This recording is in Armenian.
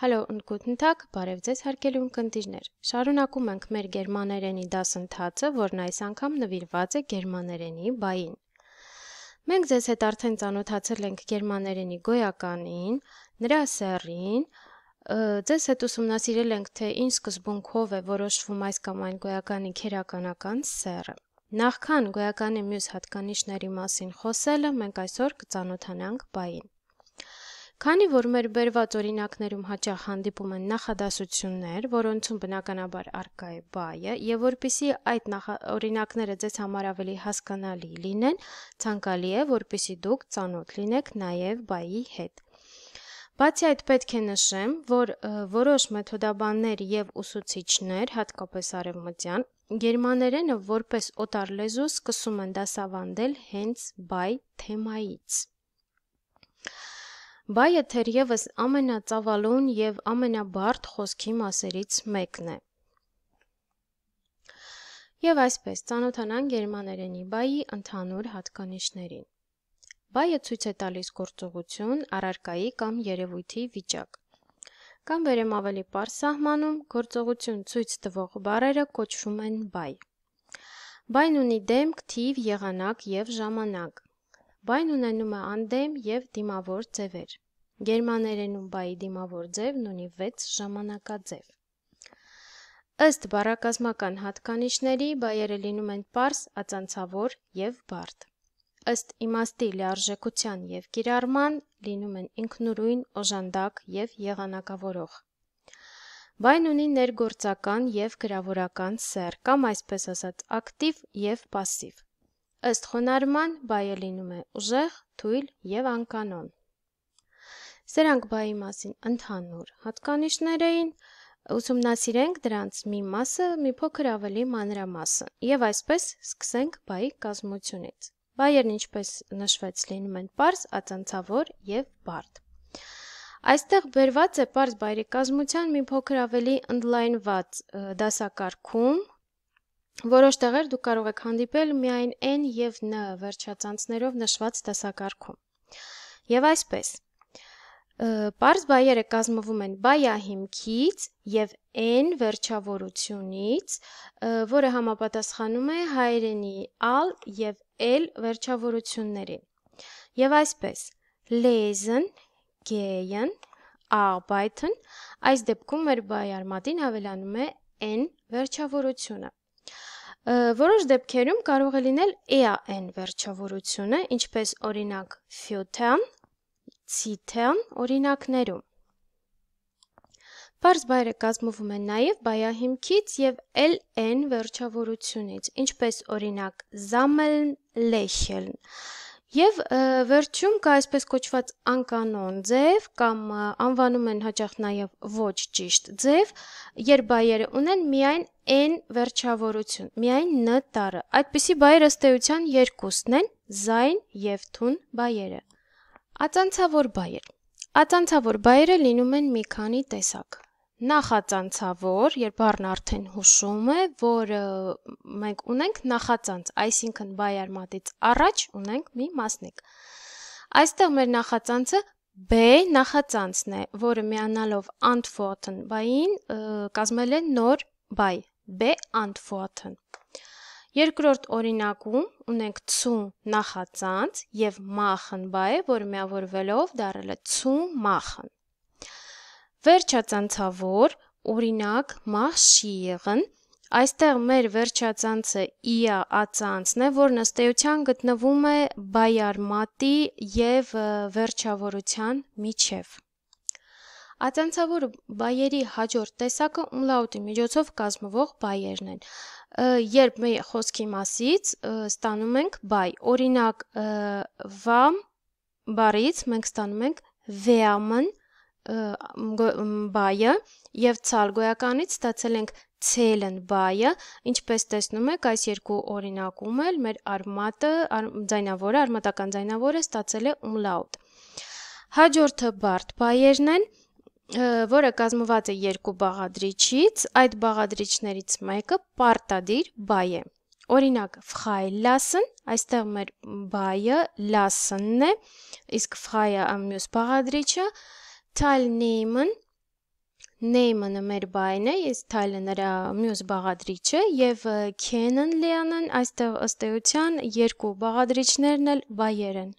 Հալո, ընկերունտակ, բարև ձեզ հարգելի ունկնդիրներ։ Շարունակում ենք մեր գերմաներենի դասընթացը, որն այս անգամ նվիրված է գերմաներենի բային։ Մենք ձեզ հետ արդեն ծանոթացել ենք գերմաներենի գոյականին, նրա սեռին, ձեզ հետ ուսումնասիրել ենք, թե ինչ սկզբունքով է որոշվում այս կամ այն գոյականի քերականական սեռը։ Նախքան գոյականի մյուս հատկանիշների մասին խոսելը, մենք այսօր կծանոթանանք բային։ Քանի որ մեր բերված օրինակներում հաճախ հանդիպում են նախադասություններ, որոնցում բնականաբար արկա է բայը, եւ որpիսի այդ օրինակները ձեզ համար ավելի հասկանալի լինեն, ցանկալի է, որpիսի դուք ծանոթ լինեք նաեւ բայի հետ։ Բացի այդ պետք է նշեմ, որ որոշ մեթոդաբաններ եւ ուսուցիչներ, հատկապես արևմտյան, գերմաներենը որպես օտար լեզու սկսում են դասավանդել հենց բայ թեմայից։ Բայը թերևս ամենածավալուն եւ ամենաբարդ խոսքի մասերից մեկն է։ Եվ այսպես ծանոթանանք գերմաներենի բայի ընդհանուր հատկանիշներին։ Բայը ցույց է տալիս գործողություն, առարկայի կամ երևույթի վիճակ։ Կամ վերեմ ավելի པարս սահմանում գործողություն ցույց տվող բառերը կոչվում են բայ։ Բայն ունի դեմք, թիվ, եղանակ եւ ժամանակ։ Բայն ունենում է անդեմ եւ դիմավոր ձևեր։ Գերմաներենում բայի դիմավոր ձևն ունի 6 ժամանակաձև։ Ըստ բառակազմական հատկանիշների բայերը լինում են པարս, ածանցավոր եւ բարդ։ Ըստ իմաստի լարժեքության եւ կիրառման լինում են ինքնուրույն, օժանդակ եւ եղանակավորող։ Բայն ունի ներգործական եւ գրավորական սեռ, կամ այսպես ասած, ակտիվ եւ пассив։ Ըստ խոնարհման բայը լինում է ուժեղ, թույլ եւ անկանոն։ Սրանք բայի մասին ընդհանուր հատկանիշներ էին, ուսումնասիրենք դրանց մի մասը մի փոքր ավելի մանրամասը եւ այսպես սկսենք բայի կազմությունից։ Բայերն ինչպես նշվեց լինում են པարզ, ածանցավոր եւ բարդ։ Այստեղ բերված է པարզ բայրի կազմության մի փոքր ավելի ընդլայնված դասակարգում, Որոշ տեղեր դուք կարող եք հանդիպել միայն n եւ n վերջածանցներով նշված տեսակարգում։ Եվ այսպես. Պարզ բայերը կազմվում են բայա հիմքից եւ n վերջավորությունից, որը համապատասխանում է հայերենի al եւ l վերջավորություններին։ Եվ այսպես. lesen, gehen, arbeiten, այս դեպքում մեր բայարմատին ավելանում է n վերջավորությունը։ Որոշ դեպքերում կարող է լինել EAN վերջավորությունը, ինչպես օրինակ Futan, Citan օրինակներում։ Պարզ բայրը կազմվում են նաև բայահիմքից եւ LN վերջավորությունից, ինչպես օրինակ Sammeln, Lächeln, Եվ վերջում կա այսպես կոչված անկանոն ձև կամ անվանում են հաճախ նաև ոչ ճիշտ ձև, երբ բայերը ունեն միայն n վերջավորություն, միայն n տառը։ Այդպիսի բայերը ըստ էության երկուսն են՝ զայն եւ թուն բայերը։ Ածանցավոր բայեր։ Ածանցավոր բայերը լինում են մի քանի տեսակ նախածանցավոր, երբ բառն արդեն հուշում է, որ մենք ունենք նախածանց, այսինքն բայարմատից առաջ ունենք մի մասնիկ։ Այստեղ մեր նախածանցը B նախածանցն է, որը միանալով antworten by-ին կազմել է նոր by, B antworten։ Երկրորդ օրինակում ունենք ցու նախածանց եւ մախն բայը, որը միավորվելով դառել է ցու մախն։ Վերջածանցավոր, օրինակ, մահշիեղն, այստեղ մեր վերջածանցը իա ածանցն է, որն ըստ էության գտնվում է բայարմատի եւ վերջավորության միջև։ Ածանցավոր բայերի հաջորդ տեսակը ումլաուտի միջոցով կազմվող բայերն են։ Երբ մեր խոսքի մասից ստանում ենք բայ, օրինակ վամ բառից մենք ստանում ենք վեամն բայը եւ ցալգոյականից ստացել ենք ցելն բայը, ինչպես տեսնում եք, այս երկու օրինակում էլ մեր արմատը, ար, ձայնավորը, արմատական ձայնավորը ստացել է umlaut։ Հաջորդը բարդ բայերն են, որը կազմված է երկու բաղադրիչից, այդ բաղադրիչներից մեկը պարտադիր բայ է։ Օրինակ, ֆխայլասն, այստեղ մեր բայը լասնն է, իսկ ֆխայը ամյուս բաղադրիչը, Թայլ Նեյմն Նեյմանը մեր բայն է, ես Թայլը նրա մյուս բաղադրիչը եւ Քենն Լիանն այստեղ ըստ էության երկու բաղադրիչներն էլ բայեր են։